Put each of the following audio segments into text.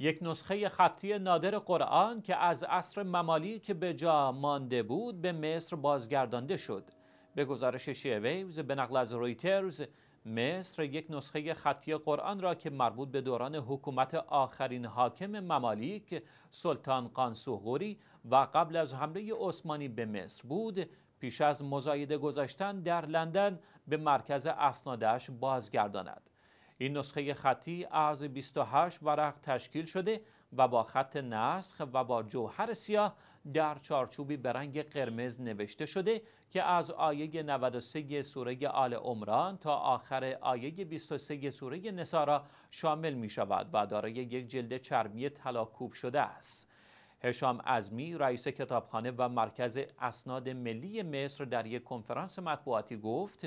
یک نسخه خطی نادر قرآن که از عصر ممالی که به جا مانده بود به مصر بازگردانده شد. به گزارش شیویوز به نقل از رویترز مصر یک نسخه خطی قرآن را که مربوط به دوران حکومت آخرین حاکم ممالیک سلطان قانسوغوری و قبل از حمله عثمانی به مصر بود پیش از مزایده گذاشتن در لندن به مرکز اسنادش بازگرداند. این نسخه خطی از 28 ورق تشکیل شده و با خط نسخ و با جوهر سیاه در چارچوبی به رنگ قرمز نوشته شده که از آیه 93 سوره آل عمران تا آخر آیه 23 سوره نصارا شامل می شود و دارای یک جلد چرمی تلاکوب شده است. هشام ازمی رئیس کتابخانه و مرکز اسناد ملی مصر در یک کنفرانس مطبوعاتی گفت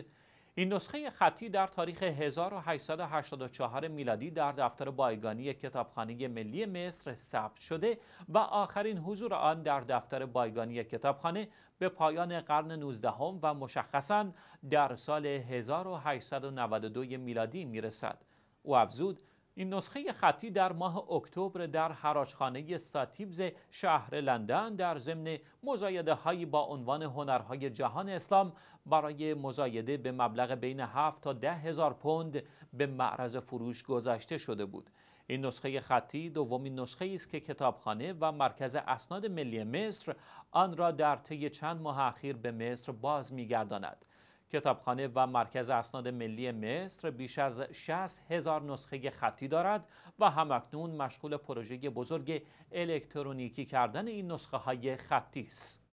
این نسخه خطی در تاریخ 1884 میلادی در دفتر بایگانی کتابخانه ملی مصر ثبت شده و آخرین حضور آن در دفتر بایگانی کتابخانه به پایان قرن 19 و مشخصا در سال 1892 میلادی میرسد. او افزود این نسخه خطی در ماه اکتبر در حراجخانه ساتیبز شهر لندن در ضمن مزایده هایی با عنوان هنرهای جهان اسلام برای مزایده به مبلغ بین 7 تا 10 هزار پوند به معرض فروش گذاشته شده بود. این نسخه خطی دومین نسخه است که کتابخانه و مرکز اسناد ملی مصر آن را در طی چند ماه اخیر به مصر باز میگرداند. کتابخانه و مرکز اسناد ملی مصر بیش از 60 هزار نسخه خطی دارد و همکنون مشغول پروژه بزرگ الکترونیکی کردن این نسخه های خطی است.